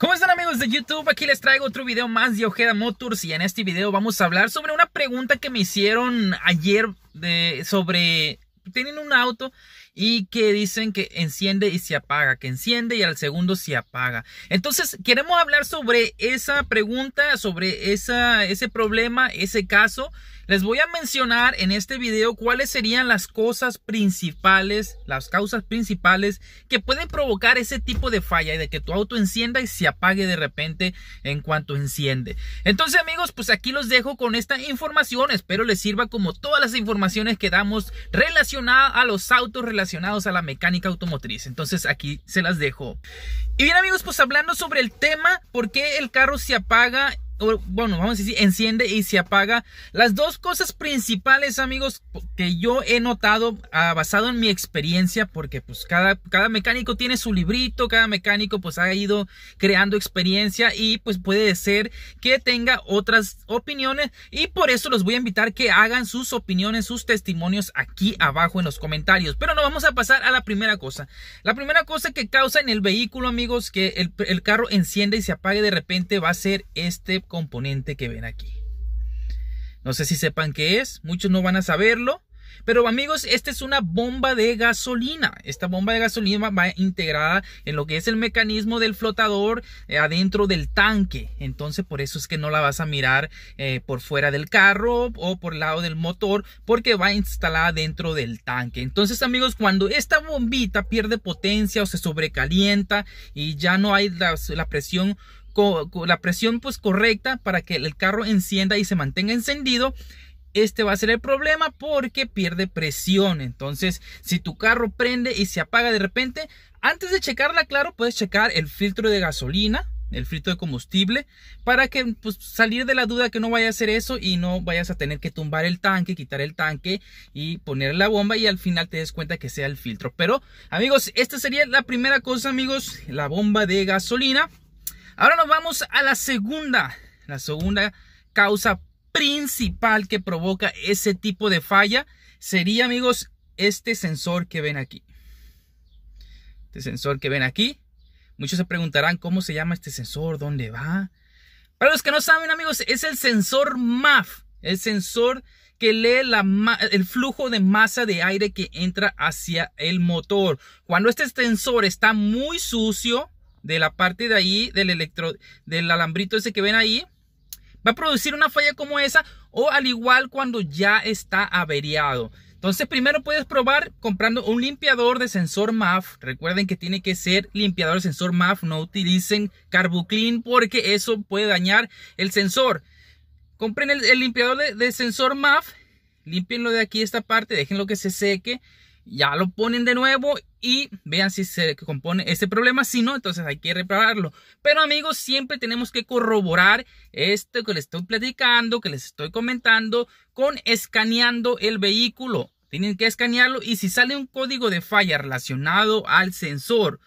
¿Cómo están amigos de YouTube? Aquí les traigo otro video más de Ojeda Motors y en este video vamos a hablar sobre una pregunta que me hicieron ayer de, sobre... Tienen un auto y que dicen que enciende y se apaga, que enciende y al segundo se apaga. Entonces queremos hablar sobre esa pregunta, sobre esa, ese problema, ese caso les voy a mencionar en este video cuáles serían las cosas principales, las causas principales que pueden provocar ese tipo de falla y de que tu auto encienda y se apague de repente en cuanto enciende. Entonces amigos, pues aquí los dejo con esta información. Espero les sirva como todas las informaciones que damos relacionadas a los autos, relacionados a la mecánica automotriz. Entonces aquí se las dejo. Y bien amigos, pues hablando sobre el tema, ¿por qué el carro se apaga bueno, vamos a decir, enciende y se apaga. Las dos cosas principales, amigos, que yo he notado ah, basado en mi experiencia, porque pues cada, cada mecánico tiene su librito, cada mecánico pues ha ido creando experiencia y pues puede ser que tenga otras opiniones y por eso los voy a invitar que hagan sus opiniones, sus testimonios aquí abajo en los comentarios. Pero no, vamos a pasar a la primera cosa. La primera cosa que causa en el vehículo, amigos, que el, el carro enciende y se apague de repente va a ser este componente que ven aquí. No sé si sepan qué es, muchos no van a saberlo. Pero amigos, esta es una bomba de gasolina. Esta bomba de gasolina va integrada en lo que es el mecanismo del flotador eh, adentro del tanque. Entonces por eso es que no la vas a mirar eh, por fuera del carro o por el lado del motor porque va instalada dentro del tanque. Entonces amigos, cuando esta bombita pierde potencia o se sobrecalienta y ya no hay la presión la presión pues correcta para que el carro encienda y se mantenga encendido este va a ser el problema porque pierde presión. Entonces, si tu carro prende y se apaga de repente, antes de checarla, claro, puedes checar el filtro de gasolina, el filtro de combustible, para que pues, salir de la duda que no vaya a hacer eso y no vayas a tener que tumbar el tanque, quitar el tanque y poner la bomba y al final te des cuenta que sea el filtro. Pero, amigos, esta sería la primera cosa, amigos, la bomba de gasolina. Ahora nos vamos a la segunda, la segunda causa principal que provoca ese tipo de falla sería, amigos, este sensor que ven aquí. Este sensor que ven aquí. Muchos se preguntarán cómo se llama este sensor, dónde va. Para los que no saben, amigos, es el sensor MAF, el sensor que lee el flujo de masa de aire que entra hacia el motor. Cuando este sensor está muy sucio, de la parte de ahí del electro del alambrito ese que ven ahí va a producir una falla como esa o al igual cuando ya está averiado. Entonces primero puedes probar comprando un limpiador de sensor MAF. Recuerden que tiene que ser limpiador de sensor MAF. No utilicen Carbuclean porque eso puede dañar el sensor. Compren el, limpiador de, sensor MAF. Limpienlo de aquí esta parte. Déjenlo que se seque ya lo ponen de nuevo y vean si se compone ese problema. Si no, entonces hay que repararlo. Pero amigos, siempre tenemos que corroborar esto que les estoy platicando, que les estoy comentando, con escaneando el vehículo. Tienen que escanearlo y si sale un código de falla relacionado al sensor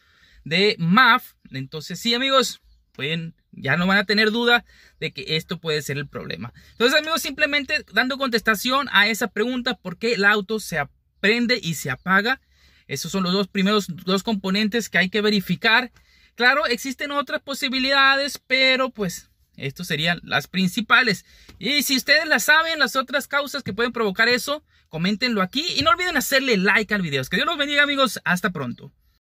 de MAF, entonces sí amigos, pueden ya no van a tener duda de que esto puede ser el problema. Entonces, amigos, simplemente dando contestación a esa pregunta, ¿por qué el auto se ha prende y se apaga. Esos son los dos primeros dos componentes que hay que verificar. Claro, existen otras posibilidades, pero pues estos serían las principales. Y si ustedes las saben, las otras causas que pueden provocar eso, coméntenlo aquí y no olviden hacerle like al video. Que Dios los bendiga amigos, hasta pronto.